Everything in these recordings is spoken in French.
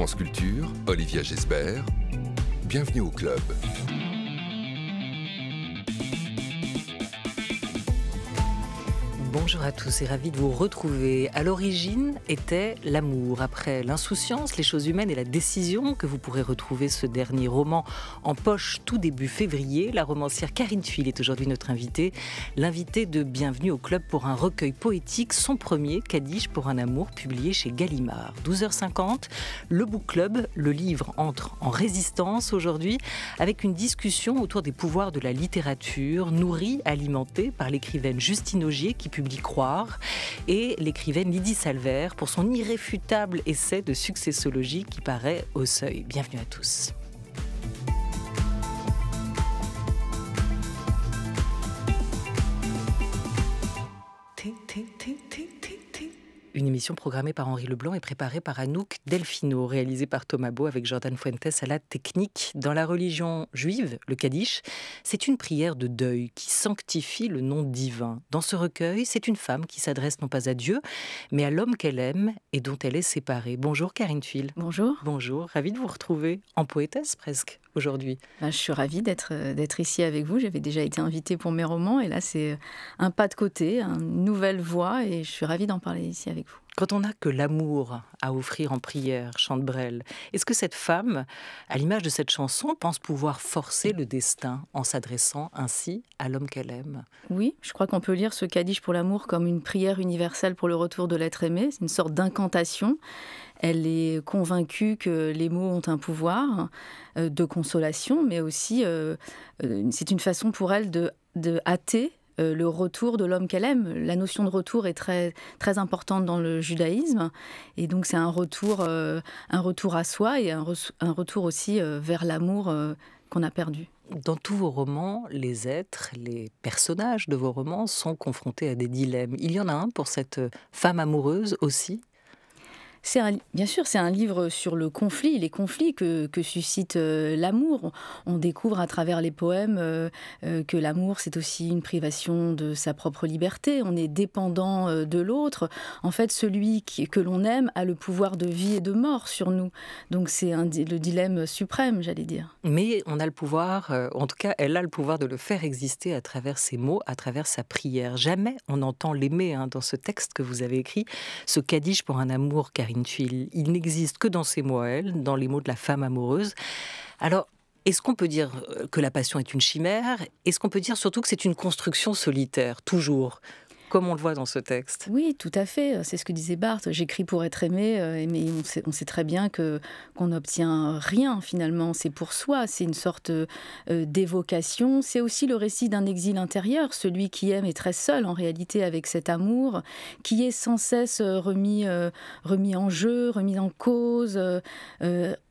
France Culture, Olivia jesper bienvenue au club. Bonjour à tous et ravi de vous retrouver. À l'origine était l'amour. Après l'insouciance, les choses humaines et la décision que vous pourrez retrouver ce dernier roman en poche tout début février. La romancière Karine Thuil est aujourd'hui notre invitée, l'invitée de Bienvenue au club pour un recueil poétique, son premier Cadiche pour un amour publié chez Gallimard. 12h50, le book club, le livre entre en résistance aujourd'hui avec une discussion autour des pouvoirs de la littérature nourrie, alimentée par l'écrivaine Justine Augier qui publie croire, et l'écrivaine Lydie Salver pour son irréfutable essai de successologie qui paraît au seuil. Bienvenue à tous. une émission programmée par Henri Leblanc et préparée par Anouk Delfino, réalisée par Thomas Beau avec Jordan Fuentes à la technique. Dans la religion juive, le Kaddish, c'est une prière de deuil qui sanctifie le nom divin. Dans ce recueil, c'est une femme qui s'adresse non pas à Dieu, mais à l'homme qu'elle aime et dont elle est séparée. Bonjour Karine Fille. Bonjour. Bonjour, ravie de vous retrouver en poétesse presque aujourd'hui. Bah, je suis ravie d'être, euh, d'être ici avec vous. J'avais déjà été invitée pour mes romans et là c'est un pas de côté, une nouvelle voie et je suis ravie d'en parler ici avec vous. Quand on n'a que l'amour à offrir en prière, chante Brel, est-ce que cette femme, à l'image de cette chanson, pense pouvoir forcer le destin en s'adressant ainsi à l'homme qu'elle aime Oui, je crois qu'on peut lire ce Kaddish pour l'amour comme une prière universelle pour le retour de l'être aimé, c'est une sorte d'incantation. Elle est convaincue que les mots ont un pouvoir euh, de consolation, mais aussi euh, euh, c'est une façon pour elle de, de hâter euh, le retour de l'homme qu'elle aime. La notion de retour est très, très importante dans le judaïsme. Et donc, c'est un retour, euh, un retour à soi et un, retour aussi euh, vers l'amour qu'on a perdu. Dans tous vos romans, les êtres, les personnages de vos romans sont confrontés à des dilemmes. Il y en a un pour cette femme amoureuse aussi bien sûr, c'est un livre sur le conflit, les conflits que, suscite euh, l'amour. On, découvre à travers les poèmes euh, euh, que l'amour, c'est aussi une privation de sa propre liberté. On est dépendant de l'autre. En fait, celui qui, que l'on aime a le pouvoir de vie et de mort sur nous. Donc c'est le dilemme suprême, j'allais dire. Mais on a le pouvoir, en tout cas, elle a le pouvoir de le faire exister à travers ses mots, à travers sa prière. Jamais on n'entend l'aimer hein, dans ce texte que vous avez écrit, ce cadige pour un amour il n'existe que dans ses mots elle, dans les mots de la femme amoureuse. Alors, est-ce qu'on peut dire euh, que la passion est une chimère Est-ce qu'on peut dire surtout que c'est une construction solitaire, toujours comme on le voit dans ce texte. Oui, tout à fait. C'est ce que disait Barthes. J'écris pour être aimé, euh, mais on sait, très bien que qu'on n'obtient rien finalement. C'est pour soi. C'est une sorte euh, d'évocation. C'est aussi le récit d'un exil intérieur. Celui qui aime est très seul en réalité avec cet amour qui est sans cesse euh, remis, remis en jeu, remis en cause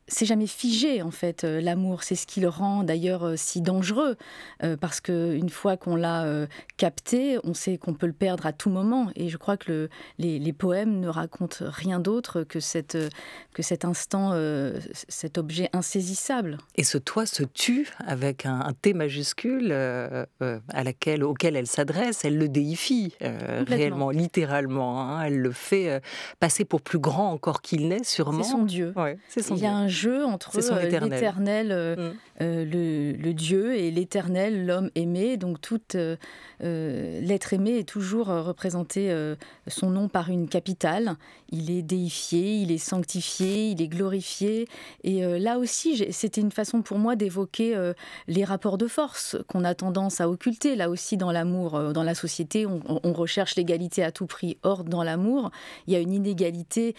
c'est jamais figé en fait euh, l'amour, c'est ce qui le rend d'ailleurs euh, si dangereux euh, parce que une fois qu'on l'a capté, on sait qu'on peut le perdre à tout moment et je crois que les, poèmes ne racontent rien d'autre que cette que cet instant, cet objet insaisissable. Et ce toi se tue avec un, T majuscule à laquelle auquel elle s'adresse, elle le déifie réellement, littéralement, hein. elle le fait passer pour plus grand encore qu'il n'est sûrement. C'est son dieu. c'est son dieu jeu entre euh, l'éternel, euh, mm. euh, le, Dieu, et l'éternel, l'homme aimé. Donc tout l'être aimé est toujours représenté son nom par une capitale. Il est déifié, il est sanctifié, il est glorifié. Et là aussi, c'était une façon pour moi d'évoquer les rapports de force qu'on a tendance à occulter. Là aussi, dans l'amour, dans la société, on, recherche l'égalité à tout prix. Or, dans l'amour, il y a une inégalité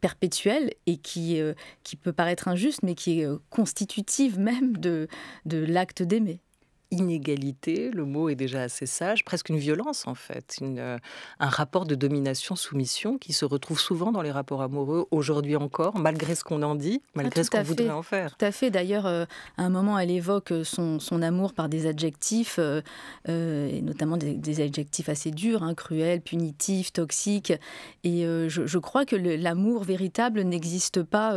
perpétuelle et qui, qui peut paraître être injuste, mais qui est euh, constitutive même de l'acte d'aimer inégalité, le mot est déjà assez sage, presque une violence en fait, une, euh, un rapport de domination-soumission qui se retrouve souvent dans les rapports amoureux aujourd'hui encore, malgré ce qu'on en dit, ah, malgré ce qu'on voudrait en faire. Tout à fait, d'ailleurs, euh, à un moment, elle évoque euh, son, son amour par des adjectifs, et notamment des, adjectifs assez durs, hein, cruels, punitifs, toxiques, et je, crois que l'amour véritable n'existe pas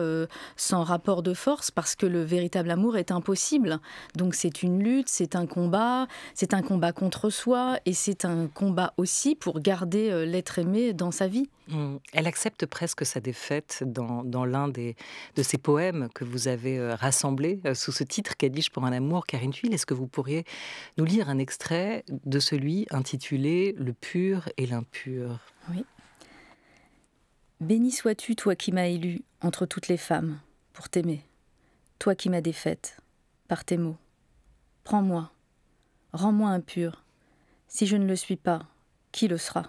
sans rapport de force, parce que le véritable amour est impossible. Donc c'est une lutte, c'est un combat, c'est un combat contre soi et c'est un combat aussi pour garder euh, l'être aimé dans sa vie. Mmh. Elle accepte presque sa défaite dans, l'un des, de ces poèmes que vous avez euh, rassemblés euh, sous ce titre dis-je pour un amour, Karine Tuile. Est-ce que vous pourriez nous lire un extrait de celui intitulé Le pur et l'impur Oui. Béni sois-tu, toi qui m'as élu entre toutes les femmes, pour t'aimer, toi qui m'as défaite, par tes mots. Prends-moi, Rends-moi impur. Si je ne le suis pas, qui le sera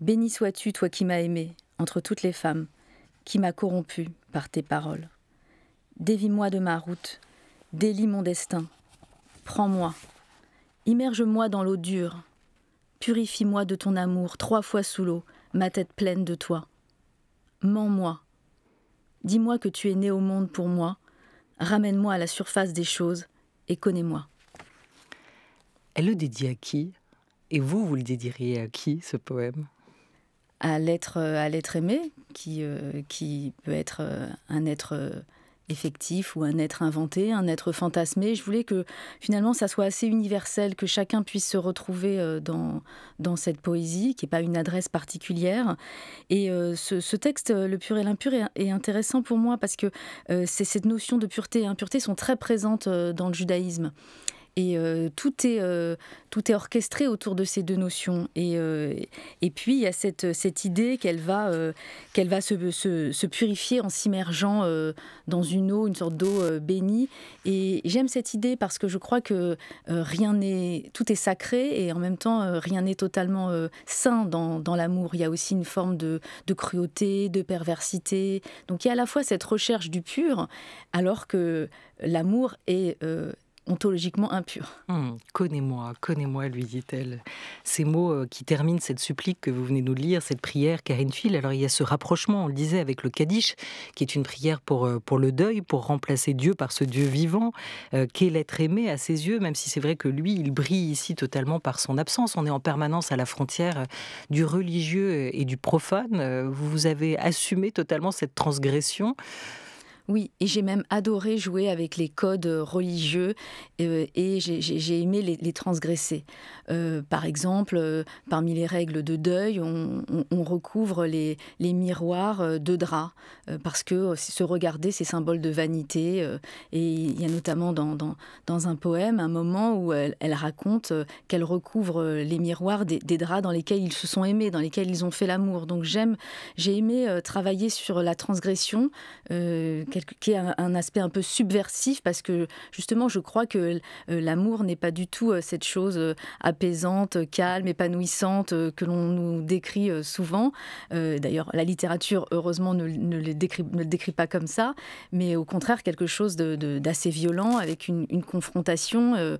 Béni sois-tu, toi qui m'as aimé, entre toutes les femmes, qui m'as corrompu par tes paroles. Dévie-moi de ma route, délie mon destin, prends-moi, immerge-moi dans l'eau dure, purifie-moi de ton amour, trois fois sous l'eau, ma tête pleine de toi. Mens-moi, dis-moi que tu es né au monde pour moi, ramène-moi à la surface des choses et connais-moi. Elle le dédie à qui Et vous, vous le dédieriez à qui, ce poème À l'être, euh, à l'être aimé, qui, euh, qui peut être euh, un être effectif ou un être inventé, un être fantasmé. Je voulais que finalement ça soit assez universel, que chacun puisse se retrouver dans, dans cette poésie, qui n'est pas une adresse particulière. Et ce, texte, Le pur et l'impur, est, intéressant pour moi parce que c'est cette notion de pureté et hein. impureté sont très présentes dans le judaïsme. Et euh, tout, est, euh, tout est orchestré autour de ces deux notions. Et, euh, et puis, il y a cette, cette idée qu'elle va, qu'elle va se, se, purifier en s'immergeant dans une eau, une sorte d'eau bénie. Et j'aime cette idée parce que je crois que rien n'est. Tout est sacré et en même temps, rien n'est totalement sain dans, dans l'amour. Il y a aussi une forme de, de cruauté, de perversité. Donc, il y a à la fois cette recherche du pur, alors que l'amour est ontologiquement impur. Hmm, connais-moi, connais-moi, lui dit-elle. Ces mots euh, qui terminent cette supplique que vous venez de nous lire, cette prière, Karine Fille, Alors il y a ce rapprochement, on le disait, avec le Kaddish, qui est une prière pour, euh, pour le deuil, pour remplacer Dieu par ce Dieu vivant, euh, qu'est l'être aimé à ses yeux, même si c'est vrai que lui, il brille ici totalement par son absence. On est en permanence à la frontière du religieux et du profane. Vous avez assumé totalement cette transgression. Oui, et j'ai même adoré jouer avec les codes religieux euh, et j'ai aimé les, transgresser. Euh, par exemple, euh, parmi les règles de deuil, on, recouvre les, miroirs de draps parce que se regarder, c'est symbole de vanité. et il y a notamment dans, dans, un poème un moment où elle, raconte qu'elle recouvre les miroirs des, des, draps dans lesquels ils se sont aimés, dans lesquels ils ont fait l'amour. Donc j'aime, j'ai aimé travailler sur la transgression qui est un, aspect un peu subversif parce que justement, je crois que euh, l'amour n'est pas du tout euh, cette chose euh, apaisante, calme, épanouissante que l'on nous décrit souvent. D'ailleurs, la littérature, heureusement, ne, ne, le décrit, pas comme ça, mais au contraire quelque chose d'assez violent avec une confrontation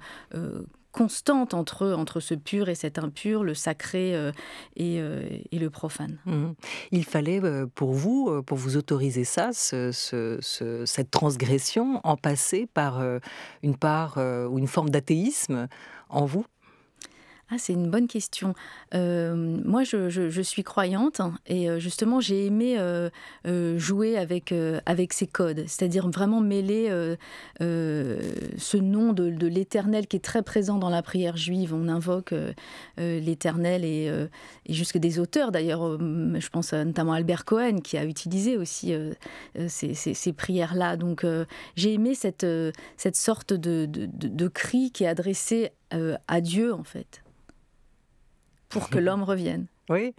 constante entre, entre ce pur et cet impur, le sacré euh, et, euh, et, le profane. Mmh. Il fallait euh, pour vous, pour vous autoriser ça, cette transgression, en passer par une part ou une forme d'athéisme en vous ah, c'est une bonne question. Euh, moi, je, suis croyante et euh, justement, j'ai aimé euh, jouer avec, avec ces codes, c'est-à-dire vraiment mêler ce nom de, l'éternel qui est très présent dans la prière juive. On invoque l'éternel et, jusque des auteurs, d'ailleurs, je pense notamment à Albert Cohen qui a utilisé aussi ces, prières-là. Donc, j'ai aimé cette, cette sorte de, de cri qui est adressé euh, à Dieu, en fait, pour que mhm. l'homme revienne. Oui,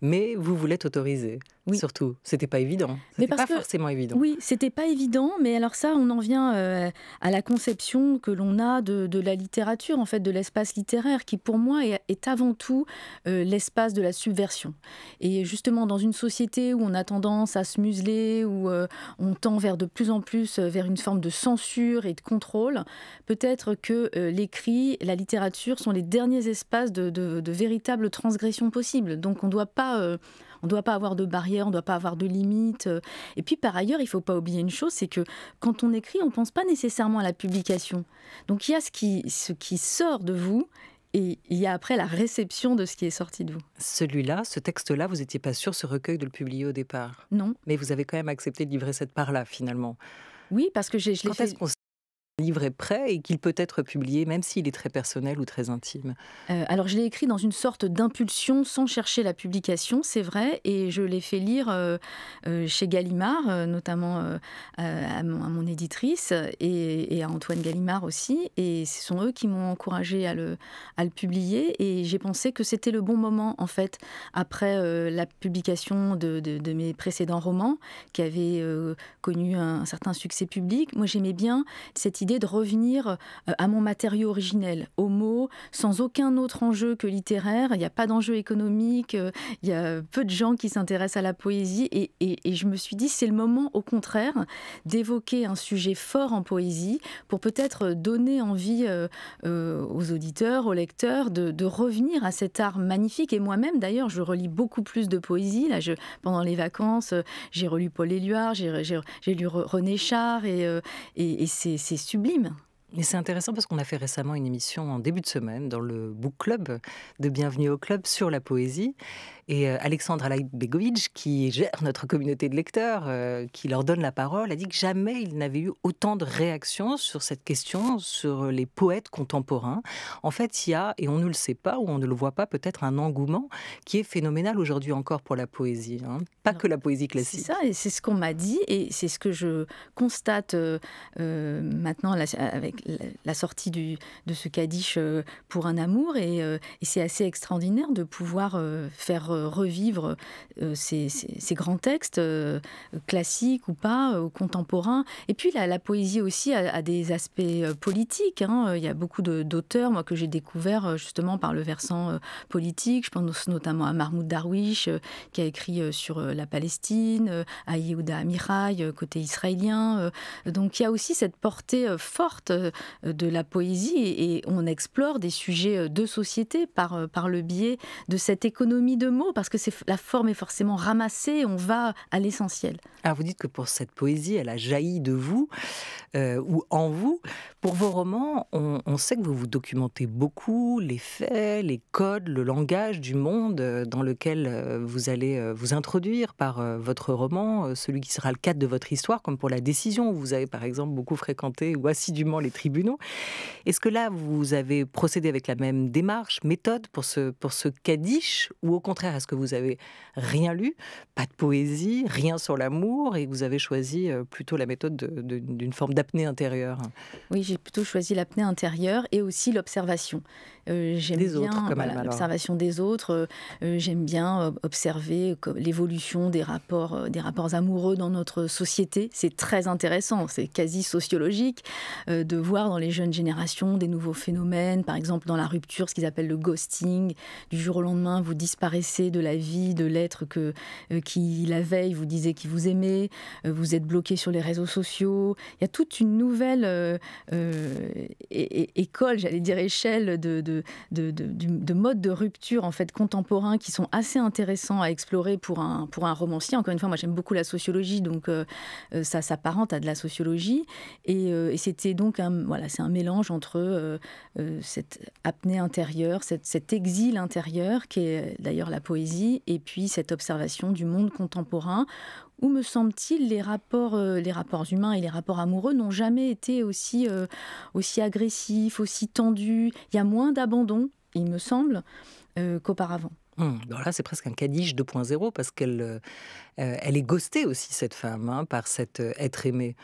mais vous vous l'êtes autorisé. Oui. Surtout, c'était pas évident. C'était pas forcément évident. Oui, c'était pas évident, mais alors ça, on en vient euh, à la conception que l'on a de, la littérature, en fait, de l'espace littéraire, qui pour moi est, avant tout euh, l'espace de la subversion. Et justement, dans une société où on a tendance à se museler, où euh, on tend vers de plus en plus vers une forme de censure et de contrôle, peut-être que l'écrit, la littérature sont les derniers espaces de, de, de possible. Donc, on ne doit pas on ne doit pas avoir de barrières, on ne doit pas avoir de limites. Euh. Et puis par ailleurs, il ne faut pas oublier une chose, c'est que quand on écrit, on ne pense pas nécessairement à la publication. Donc il y a ce qui, sort de vous et il y a après la réception de ce qui est sorti de vous. Celui-là, ce texte-là, vous n'étiez pas sûr, ce recueil, de le publier au départ Non. Mais vous avez quand même accepté de livrer cette part-là, finalement. Oui, parce que j'ai. Quand livre est prêt et qu'il peut être publié, même s'il est très personnel ou très intime euh, Alors, je l'ai écrit dans une sorte d'impulsion, sans chercher la publication, c'est vrai, et je l'ai fait lire euh, euh, chez Gallimard, notamment à mon, éditrice et, à Antoine Gallimard aussi, et ce sont eux qui m'ont encouragé à le, à le publier, et j'ai pensé que c'était le bon moment, en fait, après la publication de, de, de, mes précédents romans, qui avaient connu un, un certain succès public. Moi, j'aimais bien cette idée de revenir euh, à mon matériau originel, aux mots, sans aucun autre enjeu que littéraire. Il n'y a pas d'enjeu économique, euh, il y a peu de gens qui s'intéressent à la poésie. Et, je me suis dit, c'est le moment, au contraire, d'évoquer un sujet fort en poésie pour peut-être donner envie euh, aux auditeurs, aux lecteurs, de, revenir à cet art magnifique. Et moi-même, d'ailleurs, je relis beaucoup plus de poésie. Là, je, pendant les vacances, j'ai relu Paul Éluard, j'ai lu René Char, et, et c'est super sublime. Mais c'est intéressant parce qu'on a fait récemment une émission en début de semaine dans le Book Club de Bienvenue au Club sur la poésie. Et euh, Alexandre Alibegovic, qui gère notre communauté de lecteurs, euh, qui leur donne la parole, a dit que jamais il n'avait eu autant de réactions sur cette question, sur les poètes contemporains. En fait, il y a, et on ne le sait pas ou on ne le voit pas, peut-être un engouement qui est phénoménal aujourd'hui encore pour la poésie. Hein. Pas que la poésie classique. C'est ça, et c'est ce qu'on m'a dit, et c'est ce que je constate euh, maintenant avec la, sortie du, de ce Kadish pour un amour, et, et c'est assez extraordinaire de pouvoir faire euh, revivre euh, ces, grands textes euh, classiques ou pas, contemporains. Et puis la, poésie aussi a, des aspects politiques. Hein. Il y a beaucoup d'auteurs, moi, que j'ai découvert justement par le versant politique. Je pense notamment à Mahmoud Darwish, qui a écrit sur la Palestine, à Yehuda Amirai, côté israélien. Donc il y a aussi cette portée forte de la poésie et on explore des sujets de société par, par le biais de cette économie de mots parce que la forme est forcément ramassée, on va à l'essentiel. Alors ah, vous dites que pour cette poésie, elle a jailli de vous euh, ou en vous. Pour vos romans, on, sait que vous vous documentez beaucoup, les faits, les codes, le langage du monde euh, dans lequel euh, vous allez vous introduire par votre roman, celui qui sera le cadre de votre histoire, comme pour la décision. où Vous avez par exemple beaucoup fréquenté ou assidûment les tribunaux. Est-ce que là, vous avez procédé avec la même démarche, méthode pour ce, pour ce ou au contraire parce que vous avez rien lu, pas de poésie, rien sur l'amour, et vous avez choisi euh, plutôt la méthode d'une forme d'apnée intérieure. Oui, j'ai plutôt choisi l'apnée intérieure et aussi l'observation. Euh, j'aime bien l'observation des autres. Euh, euh, j'aime bien observer l'évolution des rapports, des rapports amoureux dans notre société. C'est très intéressant, c'est quasi sociologique de voir dans les jeunes générations des nouveaux phénomènes, par exemple dans la rupture, ce qu'ils appellent le ghosting. Du jour au lendemain, vous disparaissez de la vie de l'être que qui la veille vous disait qu'il vous aimait. vous êtes bloqué sur les réseaux sociaux. Il y a toute une nouvelle école, j'allais dire échelle de de, modes de rupture en fait contemporains qui sont assez intéressants à explorer pour un, pour un romancier. Encore une fois, moi j'aime beaucoup la sociologie, donc euh, euh, ça s'apparente à de la sociologie. Euh, et, c'était donc un, voilà, c'est un mélange entre cette apnée intérieure, cet exil intérieur qui est d'ailleurs la poésie, et puis cette observation du monde contemporain où, me semble-t-il, les rapports, euh, les rapports humains et les rapports amoureux n'ont jamais été aussi, euh, aussi agressifs, aussi tendus. Il y a moins d'abandon, il me semble, euh, qu'auparavant. Hum, là, c'est presque un Cadiche 2.0 parce qu'elle elle est ghostée aussi, cette femme, hein, par cet être aimé.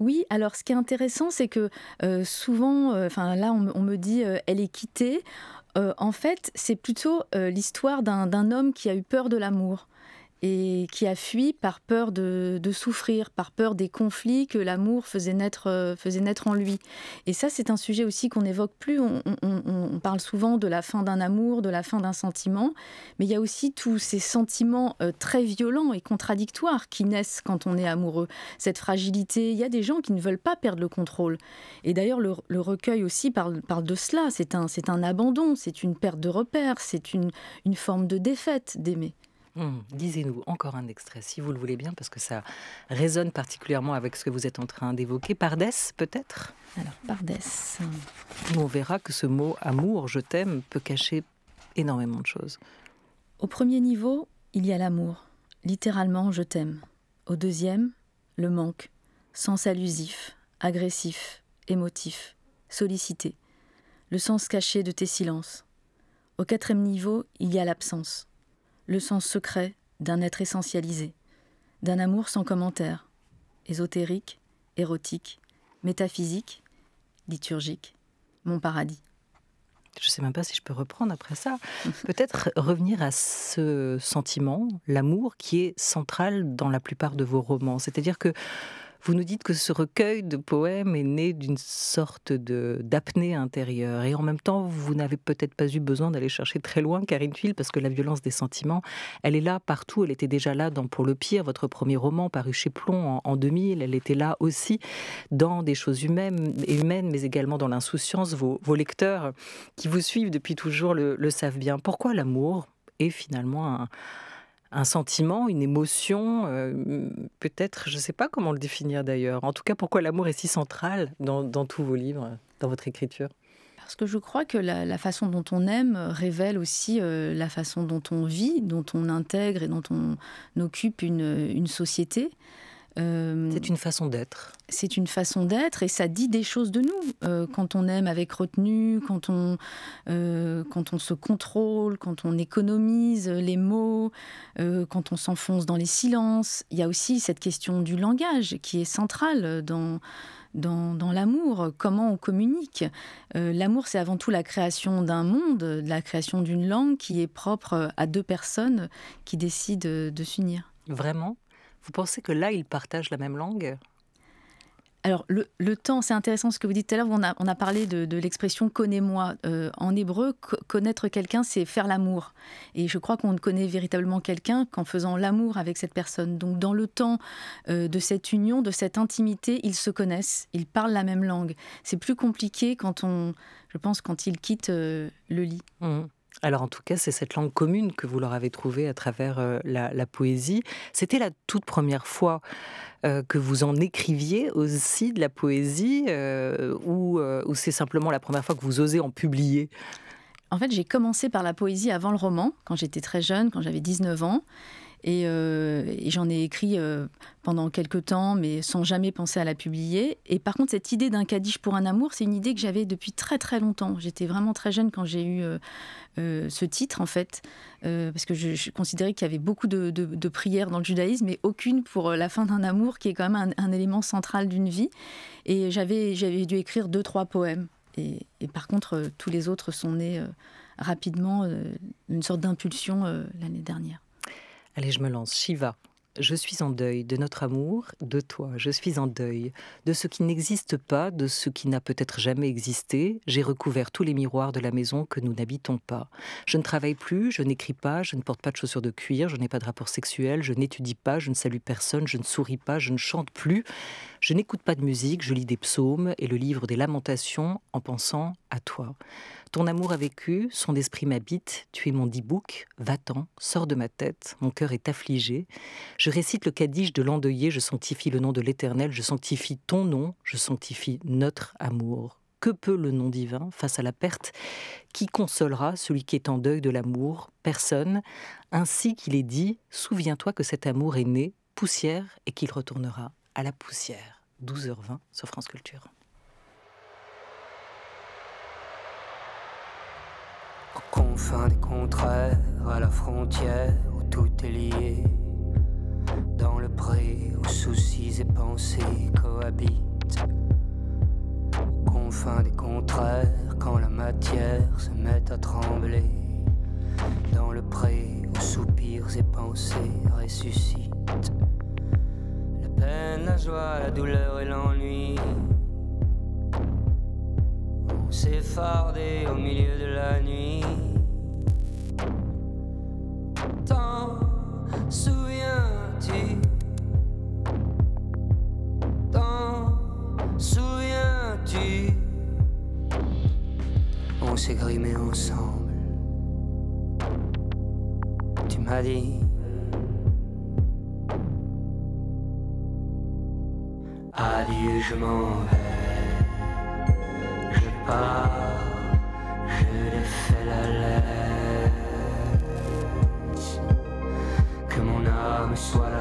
Oui, alors ce qui est intéressant, c'est que souvent, enfin là, on, me dit elle est quittée. en fait, c'est plutôt l'histoire d'un homme qui a eu peur de l'amour et qui a fui par peur de, souffrir, par peur des conflits que l'amour faisait naître, euh, faisait naître en lui. Et ça, c'est un sujet aussi qu'on n'évoque plus. On, parle souvent de la fin d'un amour, de la fin d'un sentiment, mais il y a aussi tous ces sentiments euh, très violents et contradictoires qui naissent quand on est amoureux. Cette fragilité, il y a des gens qui ne veulent pas perdre le contrôle. Et d'ailleurs, le, recueil aussi parle, de cela. C'est un, un abandon, c'est une perte de repère, c'est une forme de défaite d'aimer disez hum. nous encore un extrait, si vous le voulez bien, parce que ça résonne particulièrement avec ce que vous êtes en train d'évoquer. Pardès, peut-être Alors, Pardès. On verra que ce mot amour, je t'aime, peut cacher énormément de choses. Au premier niveau, il y a l'amour. Littéralement, je t'aime. Au deuxième, le manque. Sens allusif, agressif, émotif, sollicité. Le sens caché de tes silences. Au quatrième niveau, il y a l'absence le sens secret d'un être essentialisé, d'un amour sans commentaire, ésotérique, érotique, métaphysique, liturgique, mon paradis. Je ne sais même pas si je peux reprendre après ça. Peut-être revenir à ce sentiment, l'amour, qui est central dans la plupart de vos romans. C'est-à-dire que vous nous dites que ce recueil de poèmes est né d'une sorte de d'apnée intérieure. Et en même temps, vous n'avez peut-être pas eu besoin d'aller chercher très loin, Karine Tuile, parce que la violence des sentiments, elle est là partout. Elle était déjà là dans Pour le pire, votre premier roman paru chez Plomb en, 2000. Elle était là aussi dans des choses humaines, humaines mais également dans l'insouciance. Vos, lecteurs qui vous suivent depuis toujours le, le savent bien. Pourquoi l'amour est finalement un un sentiment, une émotion, euh, peut-être, je ne sais pas comment le définir d'ailleurs. En tout cas, pourquoi l'amour est si central dans, tous vos livres, dans votre écriture Parce que je crois que la, façon dont on aime révèle aussi euh, la façon dont on vit, dont on intègre et dont on occupe une société. Euh, c'est une façon d'être. C'est une façon d'être et ça dit des choses de nous. Euh, quand on aime avec retenue, quand on, euh, quand on se contrôle, quand on économise les mots, quand on s'enfonce dans les silences, il y a aussi cette question du langage qui est centrale dans, l'amour, comment on communique. l'amour, c'est avant tout la création d'un monde, la création d'une langue qui est propre à deux personnes qui décident de s'unir. Vraiment vous pensez que là, ils partagent la même langue alors, le, temps, c'est intéressant ce que vous dites tout à l'heure. On a, parlé de, l'expression connais-moi. Euh, en hébreu, connaître quelqu'un, c'est faire l'amour. Et je crois qu'on ne connaît véritablement quelqu'un qu'en faisant l'amour avec cette personne. Donc, dans le temps euh, de cette union, de cette intimité, ils se connaissent, ils parlent la même langue. C'est plus compliqué quand on, je pense, quand ils quittent euh, le lit. Mmh. Alors en tout cas, c'est cette langue commune que vous leur avez trouvée à travers euh, la, poésie. C'était la toute première fois euh, que vous en écriviez aussi de la poésie euh, ou, ou c'est simplement la première fois que vous osez en publier en fait, j'ai commencé par la poésie avant le roman, quand j'étais très jeune, quand j'avais 19 ans. Euh, et, j'en ai écrit euh, pendant quelques temps, mais sans jamais penser à la publier. Et par contre, cette idée d'un cadiche pour un amour, c'est une idée que j'avais depuis très très longtemps. J'étais vraiment très jeune quand j'ai eu euh, ce titre, en fait, parce que je, considérais qu'il y avait beaucoup de, prières dans le judaïsme, mais aucune pour la fin d'un amour, qui est quand même un, élément central d'une vie. Et j'avais dû écrire deux, trois poèmes. Et, par contre, tous les autres sont nés rapidement, une sorte d'impulsion l'année dernière. Allez, je me lance. Shiva. Je suis en deuil de notre amour, de toi. Je suis en deuil de ce qui n'existe pas, de ce qui n'a peut-être jamais existé. J'ai recouvert tous les miroirs de la maison que nous n'habitons pas. Je ne travaille plus, je n'écris pas, je ne porte pas de chaussures de cuir, je n'ai pas de rapport sexuel, je n'étudie pas, je ne salue personne, je ne souris pas, je ne chante plus. Je n'écoute pas de musique, je lis des psaumes et le livre des lamentations en pensant à toi. Ton amour a vécu, son esprit m'habite, tu es mon e-book, va-t'en, sors de ma tête, mon cœur est affligé. Je récite le cadige de l'endeuillé, je sanctifie le nom de l'Éternel, je sanctifie ton nom, je sanctifie notre amour. Que peut le nom divin face à la perte Qui consolera celui qui est en deuil de l'amour Personne. Ainsi qu'il est dit, souviens-toi que cet amour est né poussière et qu'il retournera à la poussière. 12h20 sur France Culture. des à la frontière où tout est lié dans le pré où soucis et pensées cohabitent. Aux confins des contraires, quand la matière se met à trembler. Dans le pré où soupirs et pensées ressuscitent. La peine, la joie, la douleur et l'ennui. On s'est au milieu de la nuit. Tant souviens T'en souviens-tu? On s'est grimé ensemble. Tu m'as dit. Adieu, je m'en vais. Je pars, je l'ai fait la lettre. Que mon âme soit là.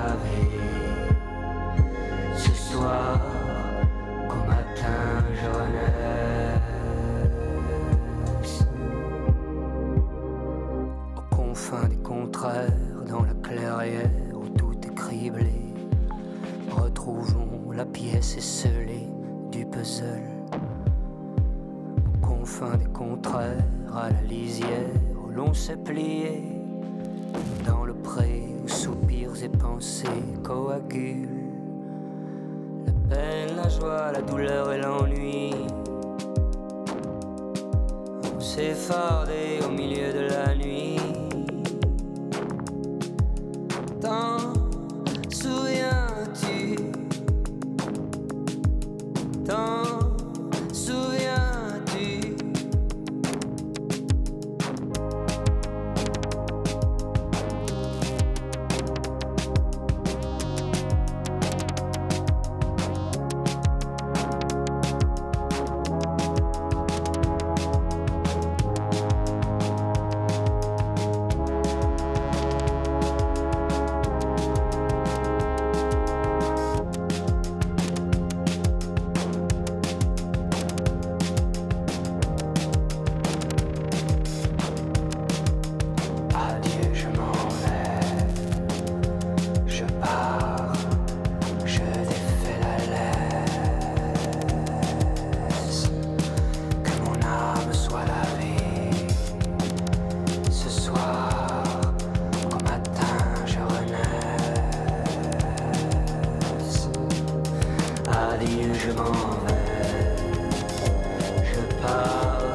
je parle.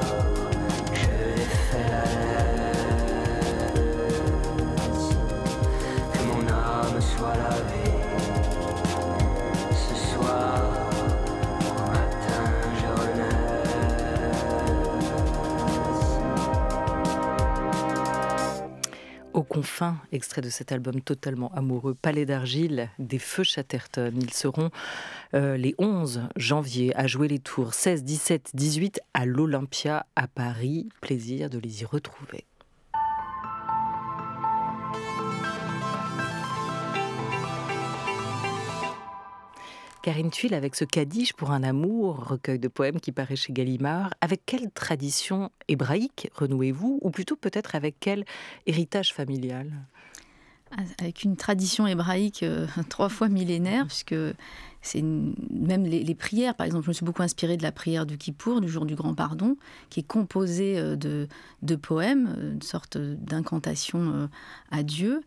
Confin, extrait de cet album totalement amoureux, Palais d'argile, des Feux Chatterton. Ils seront euh, les 11 janvier à jouer les tours 16, 17, 18 à l'Olympia à Paris. Plaisir de les y retrouver. Karine Tuile, avec ce Kaddish pour un amour, recueil de poèmes qui paraît chez Gallimard, avec quelle tradition hébraïque renouez-vous, ou plutôt peut-être avec quel héritage familial ah, avec une tradition hébraïque euh, trois fois millénaire, puisque c'est même les, prières, par exemple, je me suis beaucoup inspirée de la prière du Kippour, du jour du grand pardon, qui est composée euh, de, de poèmes, euh, une sorte d'incantation à Dieu.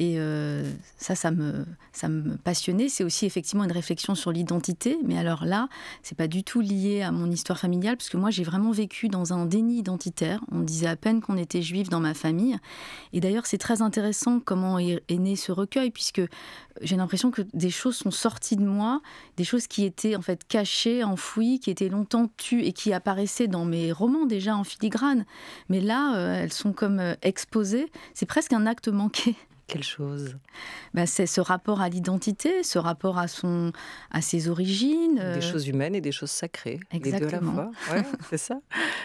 Et euh, ça, ça me, ça me passionnait. C'est aussi effectivement une réflexion sur l'identité. Mais alors là, c'est pas du tout lié à mon histoire familiale, parce que moi, j'ai vraiment vécu dans un déni identitaire. On disait à peine qu'on était juif dans ma famille. Et d'ailleurs, c'est très intéressant comment est, né ce recueil, puisque j'ai l'impression que des choses sont sorties de moi, des choses qui étaient en fait cachées, enfouies, qui étaient longtemps tues et qui apparaissaient dans mes romans déjà en filigrane. Mais là, euh, elles sont comme euh, exposées. C'est presque un acte manqué. Quelle chose bah, C'est ce rapport à l'identité, ce rapport à, son, à ses origines. Euh. Des choses humaines et des choses sacrées. Exactement. c'est ça.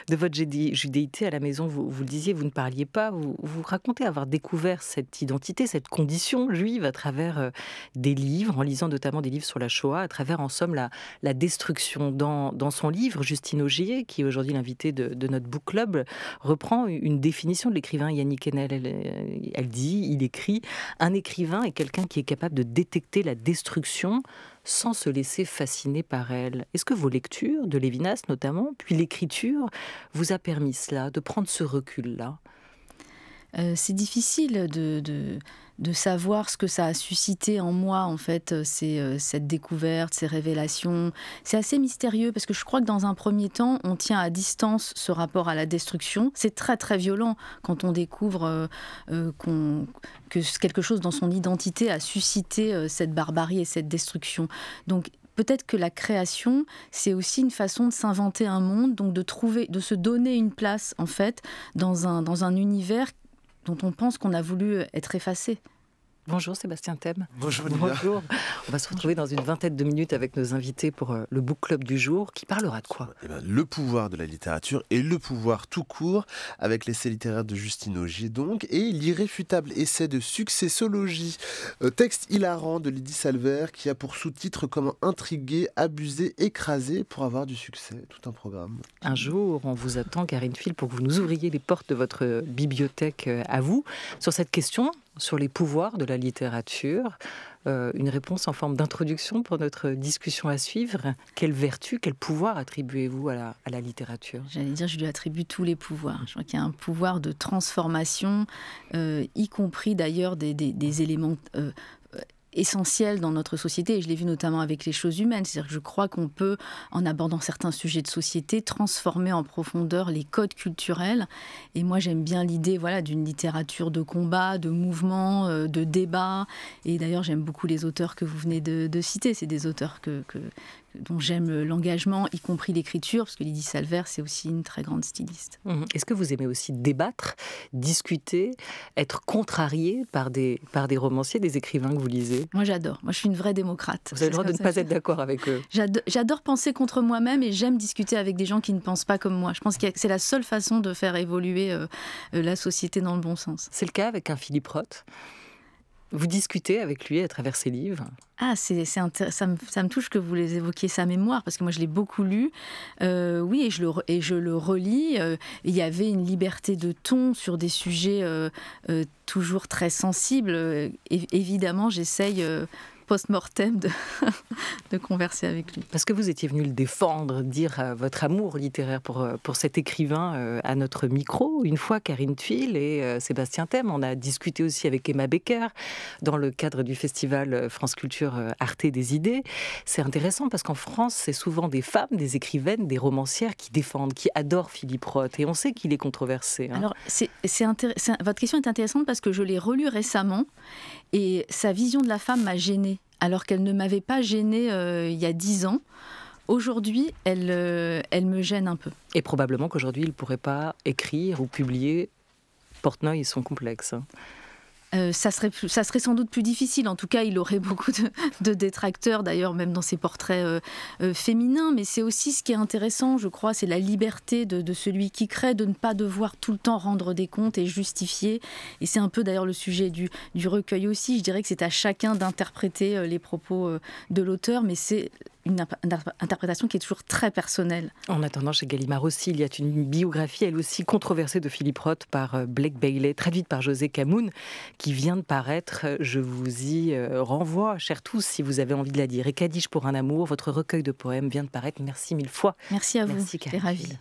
De votre judéité à la maison, vous, vous le disiez, vous ne parliez pas. Vous, racontez avoir découvert cette identité, cette condition juive à travers euh, des livres, en lisant notamment des livres sur la Shoah, à travers en somme la, la destruction. Dans, dans son livre, Justine Augier, qui est aujourd'hui l'invité de, notre book club, reprend une définition de l'écrivain Yannick Enel. Euh, elle dit, il écrit un écrivain est quelqu'un qui est capable de détecter la destruction sans se laisser fasciner par elle. Est-ce que vos lectures, de Lévinas notamment, puis l'écriture, vous a permis cela, de prendre ce recul-là euh, C'est difficile de de savoir ce que ça a suscité en moi, en fait, euh, c'est euh, cette découverte, ces révélations. C'est assez mystérieux parce que je crois que dans un premier temps, on tient à distance ce rapport à la destruction. C'est très très violent quand on découvre euh, qu'on, que quelque chose dans son identité a suscité cette barbarie et cette destruction. Donc peut-être que la création, c'est aussi une façon de s'inventer un monde, donc de trouver, de se donner une place en fait dans un, dans un univers dont on pense qu'on a voulu être effacé. Bonjour Sébastien Thème. Bonjour Bonjour. On va se retrouver dans une vingtaine de minutes avec nos invités pour euh, le book club du jour qui parlera de quoi eh ben, Le pouvoir de la littérature et le pouvoir tout court avec l'essai littéraire de Justine Augier donc et l'irréfutable essai de successologie, euh, texte hilarant de Lydie Salver qui a pour sous-titre Comment intriguer, abuser, écraser pour avoir du succès. Tout un programme. Un jour, on vous attend Karine Phil pour que vous nous ouvriez les portes de votre bibliothèque euh, à vous sur cette question sur les pouvoirs de la littérature, euh, une réponse en forme d'introduction pour notre discussion à suivre. Quelle vertu, quel pouvoir attribuez-vous à la, littérature J'allais dire, je lui attribue tous les pouvoirs. Je crois qu'il y a un pouvoir de transformation, euh, y compris d'ailleurs des, éléments euh, essentiel dans notre société, et je l'ai vu notamment avec les choses humaines. C'est-à-dire que je crois qu'on peut, en abordant certains sujets de société, transformer en profondeur les codes culturels. Et moi, j'aime bien l'idée voilà, d'une littérature de combat, de mouvement, euh, de débat. Et d'ailleurs, j'aime beaucoup les auteurs que vous venez de, citer. C'est des auteurs que, dont j'aime l'engagement, y compris l'écriture, parce que Lydie Salver, c'est aussi une très grande styliste. Mmh. Est-ce que vous aimez aussi débattre, discuter, être contrarié par des, par des romanciers, des écrivains que vous lisez Moi, j'adore. Moi, je suis une vraie démocrate. Vous avez le droit de ne pas être d'accord avec eux. J'adore penser contre moi-même et j'aime discuter avec des gens qui ne pensent pas comme moi. Je pense que c'est la seule façon de faire évoluer euh, euh, la société dans le bon sens. C'est le cas avec un Philippe Roth vous discutez avec lui à travers ses livres Ah, c'est, ça, me, touche que vous les évoquiez, sa mémoire, parce que moi je l'ai beaucoup lu. Euh, oui, et je le, et je le relis. Euh, il y avait une liberté de ton sur des sujets euh, toujours très sensibles. évidemment, j'essaye post-mortem de, de, converser avec lui. Parce que vous étiez venu le défendre, dire euh, votre amour littéraire pour, euh, pour cet écrivain euh, à notre micro, une fois Karine Thuil et Sébastien Thème. On a discuté aussi avec Emma Becker dans le cadre du festival France Culture Arte des Idées. C'est intéressant parce qu'en France, c'est souvent des femmes, des écrivaines, des romancières qui défendent, qui adorent Philippe Roth. Et on sait qu'il est controversé. Hein. Alors, c'est, votre question est intéressante parce que je l'ai relu récemment et sa vision de la femme m'a gênée alors qu'elle ne m'avait pas gênée euh, il y a dix ans. Aujourd'hui, elle, euh, elle me gêne un peu. Et probablement qu'aujourd'hui, il ne pourrait pas écrire ou publier Portnoy et son complexe. Euh, ça, serait, sans doute plus difficile. En tout cas, il aurait beaucoup de, détracteurs, d'ailleurs, même dans ses portraits euh, euh, féminins. Mais c'est aussi ce qui est intéressant, je crois, c'est la liberté de, celui qui crée, de ne pas devoir tout le temps rendre des comptes et justifier. Et c'est un peu d'ailleurs le sujet du recueil aussi. Je dirais que c'est à chacun d'interpréter les propos de l'auteur, mais c'est une, interprétation qui est toujours très personnelle. En attendant, chez Gallimard aussi, il y a une biographie, elle aussi controversée, de Philippe Roth par euh, Blake Bailey, traduite par José Camoun, qui vient de paraître. Euh, je vous y euh, renvoie, chers tous, si vous avez envie de la lire. Et dit-je pour un amour, votre recueil de poèmes vient de paraître. Merci mille fois. Merci à vous. Merci,